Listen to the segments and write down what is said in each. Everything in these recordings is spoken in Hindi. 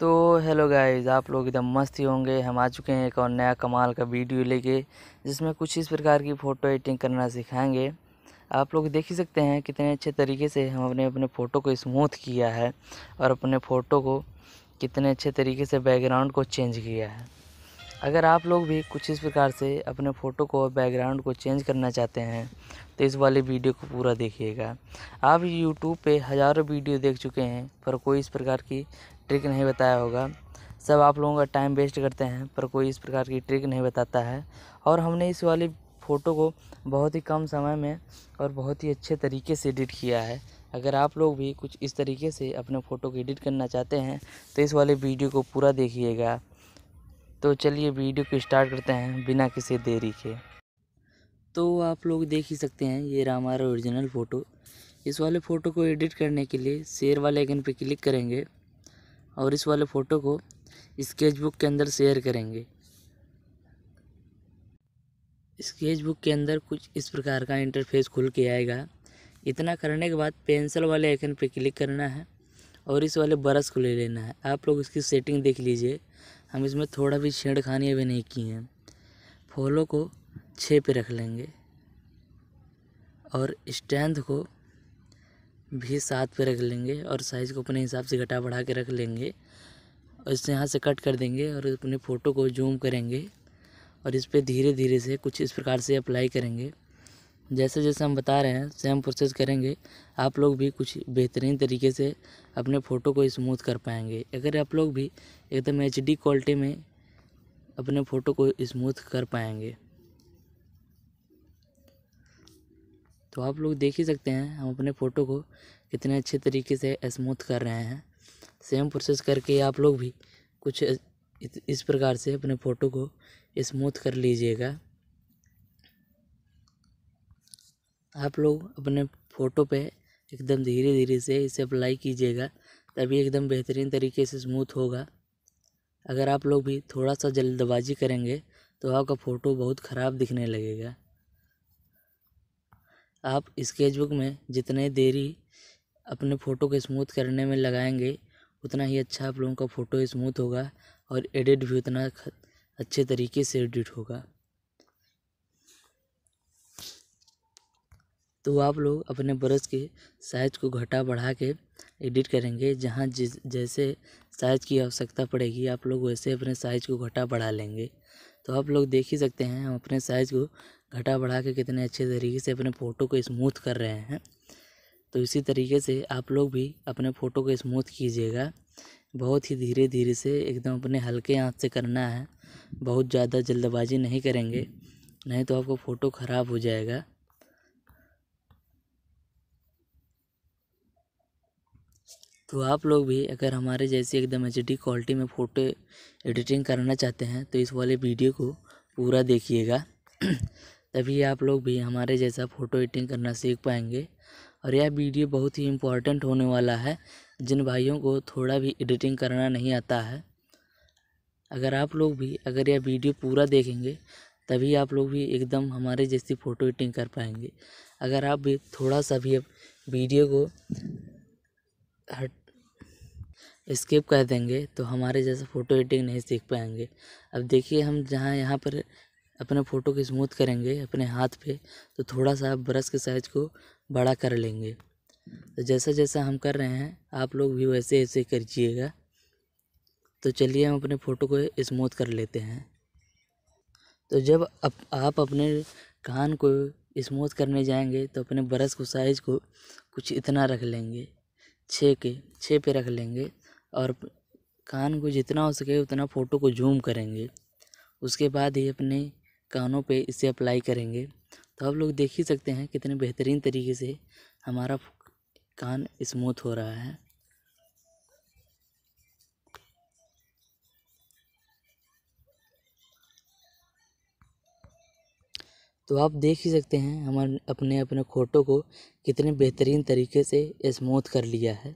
तो हेलो गाइस आप लोग एकदम मस्त ही होंगे हम आ चुके हैं एक और नया कमाल का वीडियो लेके जिसमें कुछ इस प्रकार की फ़ोटो एडिटिंग करना सिखाएंगे आप लोग देख ही सकते हैं कितने अच्छे तरीके से हम अपने अपने फ़ोटो को स्मूथ किया है और अपने फ़ोटो को कितने अच्छे तरीके से बैकग्राउंड को चेंज किया है अगर आप लोग भी कुछ इस प्रकार से अपने फ़ोटो को बैकग्राउंड को चेंज करना चाहते हैं तो इस वाले वीडियो को पूरा देखिएगा आप यूट्यूब पे हज़ारों वीडियो देख चुके हैं पर कोई इस प्रकार की ट्रिक नहीं बताया होगा सब आप लोगों का टाइम वेस्ट करते हैं पर कोई इस प्रकार की ट्रिक नहीं बताता है और हमने इस वाली फ़ोटो को बहुत ही कम समय में और बहुत ही अच्छे तरीके से एडिट किया है अगर आप लोग भी कुछ इस तरीके से अपने फ़ोटो को एडिट करना चाहते हैं तो इस वाले वीडियो को पूरा देखिएगा तो चलिए वीडियो को स्टार्ट करते हैं बिना किसी देरी के तो आप लोग देख ही सकते हैं ये रहा हमारा ओरिजिनल फ़ोटो इस वाले फ़ोटो को एडिट करने के लिए शेयर वाले आइकन पर क्लिक करेंगे और इस वाले फ़ोटो को स्केच बुक के अंदर शेयर करेंगे स्केच बुक के अंदर कुछ इस प्रकार का इंटरफेस खुल के आएगा इतना करने के बाद पेंसिल वाले आइकन पे क्लिक करना है और इस वाले ब्रश को ले लेना है आप लोग इसकी सेटिंग देख लीजिए हम इसमें थोड़ा भी छेड़खानी अभी नहीं की हैं फोलो को छः पे रख लेंगे और स्ट्रेंथ को भी साथ पे रख लेंगे और साइज़ को अपने हिसाब से घटा बढ़ा के रख लेंगे और इसे यहाँ से कट कर देंगे और अपने फ़ोटो को जूम करेंगे और इस पर धीरे धीरे से कुछ इस प्रकार से अप्लाई करेंगे जैसे जैसे हम बता रहे हैं सेम प्रोसेस करेंगे आप लोग भी कुछ बेहतरीन तरीके से अपने फ़ोटो को स्मूथ कर पाएंगे अगर आप लोग भी एकदम एच क्वालिटी में अपने फ़ोटो को स्मूथ कर पाएंगे तो आप लोग देख ही सकते हैं हम अपने फ़ोटो को कितने अच्छे तरीके से स्मूथ कर रहे हैं सेम प्रोसेस करके आप लोग भी कुछ इस प्रकार से अपने फ़ोटो को स्मूथ कर लीजिएगा आप लोग अपने फ़ोटो पे एकदम धीरे धीरे से इसे अप्लाई कीजिएगा तभी एकदम बेहतरीन तरीके से स्मूथ होगा अगर आप लोग भी थोड़ा सा जल्दबाजी करेंगे तो आपका फ़ोटो बहुत ख़राब दिखने लगेगा आप स्केचबुक में जितने देरी अपने फ़ोटो को स्मूथ करने में लगाएंगे उतना ही अच्छा आप लोगों का फ़ोटो स्मूथ होगा और एडिट भी उतना अच्छे तरीके से एडिट होगा तो आप लोग अपने ब्रश के साइज को घटा बढ़ा के एडिट करेंगे जहाँ जिस जैसे साइज़ की आवश्यकता पड़ेगी आप लोग वैसे अपने साइज़ को घटा बढ़ा लेंगे तो आप लोग देख ही सकते हैं हम अपने साइज़ को घटा बढ़ा के कितने अच्छे तरीके से अपने फ़ोटो को स्मूथ कर रहे हैं तो इसी तरीके से आप लोग भी अपने फ़ोटो को स्मूथ कीजिएगा बहुत ही धीरे धीरे से एकदम अपने हल्के हाथ से करना है बहुत ज़्यादा जल्दबाजी नहीं करेंगे नहीं तो आपको फ़ोटो ख़राब हो जाएगा तो आप लोग भी अगर हमारे जैसी एकदम एच डी क्वालिटी में फ़ोटो एडिटिंग करना चाहते हैं तो इस वाले वीडियो को पूरा देखिएगा तभी आप लोग भी हमारे जैसा फ़ोटो एडिटिंग करना सीख पाएंगे और यह वीडियो बहुत ही इम्पोर्टेंट होने वाला है जिन भाइयों को थोड़ा भी एडिटिंग करना नहीं आता है अगर आप लोग भी अगर यह वीडियो पूरा देखेंगे तभी आप लोग भी एकदम हमारे जैसी फ़ोटो एडिटिंग कर पाएंगे अगर आप भी थोड़ा सा भी वीडियो को हट स्किप कर देंगे तो हमारे जैसे फ़ोटो एडिटिंग नहीं सीख पाएंगे अब देखिए हम जहाँ यहाँ पर अपने फ़ोटो को स्मूथ करेंगे अपने हाथ पे तो थोड़ा सा आप ब्रश के साइज को बड़ा कर लेंगे तो जैसा जैसा हम कर रहे हैं आप लोग भी वैसे ऐसे करिएगा तो चलिए हम अपने फ़ोटो को स्मूथ कर लेते हैं तो जब अप, आप अपने कान को स्मूथ करने जाएंगे तो अपने ब्रश को साइज को कुछ इतना रख लेंगे छः के छः पे रख लेंगे और कान को जितना हो सके उतना फ़ोटो को जूम करेंगे उसके बाद ही अपने कानों पे इसे अप्लाई करेंगे तो आप लोग देख ही सकते हैं कितने बेहतरीन तरीके से हमारा कान स्मूथ हो रहा है तो आप देख ही सकते हैं हम अपने अपने खोटों को कितने बेहतरीन तरीके से स्मूथ कर लिया है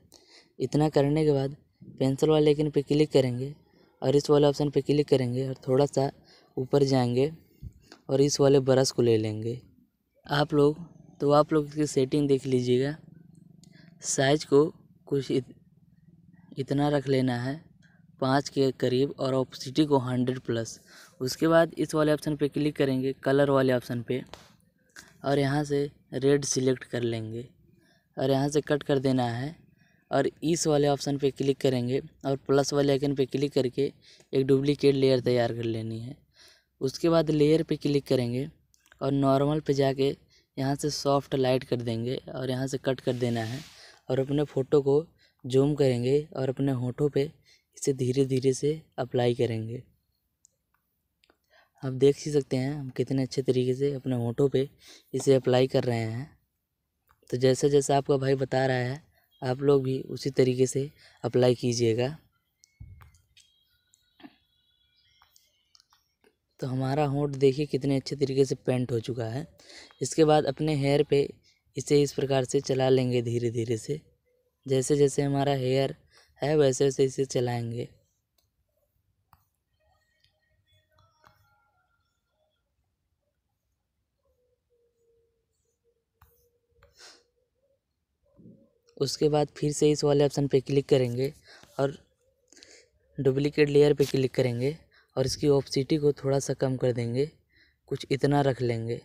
इतना करने के बाद पेंसिल वाले लेकिन पे क्लिक करेंगे और इस वाले ऑप्शन पे क्लिक करेंगे और थोड़ा सा ऊपर जाएंगे और इस वाले ब्रश को ले लेंगे आप लोग तो आप लोग इसकी सेटिंग देख लीजिएगा साइज को कुछ इत, इतना रख लेना है पाँच के करीब और ऑपोसिटी को हंड्रेड प्लस उसके बाद इस वाले ऑप्शन पे क्लिक करेंगे कलर वाले ऑप्शन पे और यहाँ से रेड सिलेक्ट कर लेंगे और यहाँ से कट कर देना है और इस वाले ऑप्शन पे क्लिक करेंगे और प्लस वाले आइकन पे क्लिक करके एक डुप्लीकेट लेयर तैयार कर लेनी है उसके बाद लेयर पे क्लिक करेंगे और नॉर्मल पे जाके यहाँ से सॉफ्ट लाइट कर देंगे और यहाँ से कट कर देना है और अपने फ़ोटो को जूम करेंगे और अपने होठों पे इसे धीरे धीरे से अप्लाई करेंगे आप देख ही सकते हैं हम कितने अच्छे तरीके से अपने होठों पे इसे अप्लाई कर रहे हैं तो जैसे जैसे आपका भाई बता रहा है आप लोग भी उसी तरीके से अप्लाई कीजिएगा तो हमारा होंठ देखिए कितने अच्छे तरीके से पेंट हो चुका है इसके बाद अपने हेयर पे इसे इस प्रकार से चला लेंगे धीरे धीरे से जैसे जैसे हमारा हेयर है वैसे वैसे इसे चलाएंगे उसके बाद फिर से इस वाले ऑप्शन पे क्लिक करेंगे और डुप्लीकेट लेयर पे क्लिक करेंगे और इसकी ऑफसिटी को थोड़ा सा कम कर देंगे कुछ इतना रख लेंगे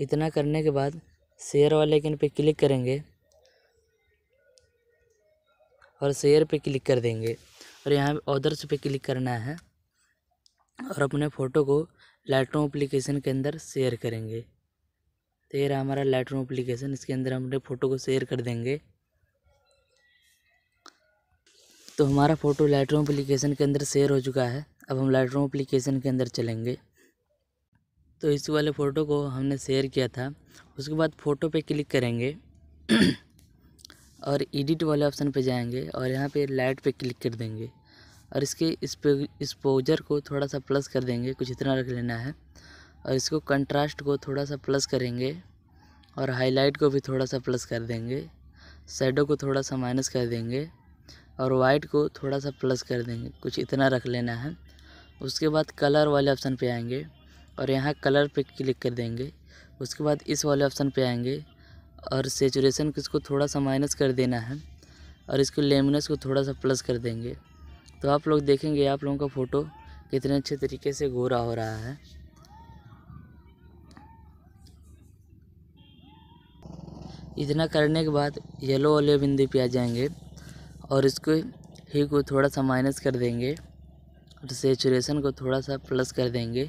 इतना करने के बाद शेयर वाले आइकन पे क्लिक करेंगे और शेयर पे क्लिक कर देंगे और यहाँ ऑर्डर्स पे क्लिक करना है और अपने फ़ोटो को लाइटरूम एप्लीकेशन के अंदर शेयर करेंगे तो ये रहा हमारा लाइटरूम एप्लीकेशन इसके अंदर हम अपने फ़ोटो को शेयर कर देंगे तो हमारा फ़ोटो लाइटरूम एप्लीकेशन के अंदर शेयर हो चुका है अब हम लाइटरूम एप्लीकेशन के अंदर चलेंगे तो इस वाले फ़ोटो को हमने शेयर किया था उसके बाद फ़ोटो पे क्लिक करेंगे और एडिट वाले ऑप्शन पे जाएंगे और यहाँ पे लाइट पे क्लिक कर देंगे और इसके इस एक्सपोजर को थोड़ा सा प्लस कर देंगे कुछ इतना रख लेना है और इसको कंट्रास्ट को थोड़ा सा प्लस करेंगे और हाईलाइट को भी थोड़ा सा प्लस कर देंगे शेडो को थोड़ा सा माइनस कर देंगे और वाइट को थोड़ा सा प्लस कर देंगे कुछ इतना रख लेना है उसके बाद कलर वाले ऑप्शन पे आएंगे और यहाँ कलर पे क्लिक कर देंगे उसके बाद इस वाले ऑप्शन पे आएंगे और सेचुरेशन को इसको थोड़ा सा माइनस कर देना है और इसको लेमिनस को थोड़ा सा प्लस कर देंगे तो आप लोग देखेंगे आप लोगों का फ़ोटो कितने अच्छे तरीके से गोरा हो रहा है इतना करने के बाद येलो वाले बिंदु पे आ जाएंगे और इसको ही को थोड़ा सा माइनस कर देंगे और सेचुरेशन को थोड़ा सा प्लस कर देंगे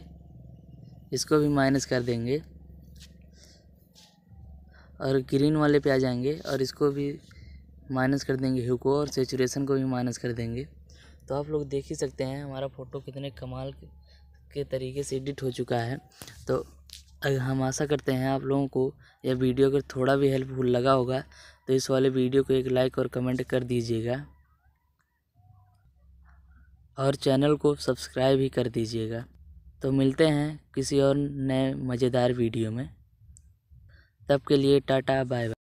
इसको भी माइनस कर देंगे और ग्रीन वाले पे आ जाएंगे और इसको भी माइनस कर देंगे ह्यू को और सेचुरेशन को भी माइनस कर देंगे तो आप लोग देख ही सकते हैं हमारा फ़ोटो कितने कमाल के तरीके से एडिट हो चुका है तो अगर हम आशा करते हैं आप लोगों को यह वीडियो अगर थोड़ा भी हेल्पफुल लगा होगा तो इस वाले वीडियो को एक लाइक और कमेंट कर दीजिएगा और चैनल को सब्सक्राइब ही कर दीजिएगा तो मिलते हैं किसी और नए मज़ेदार वीडियो में तब के लिए टाटा बाय बाय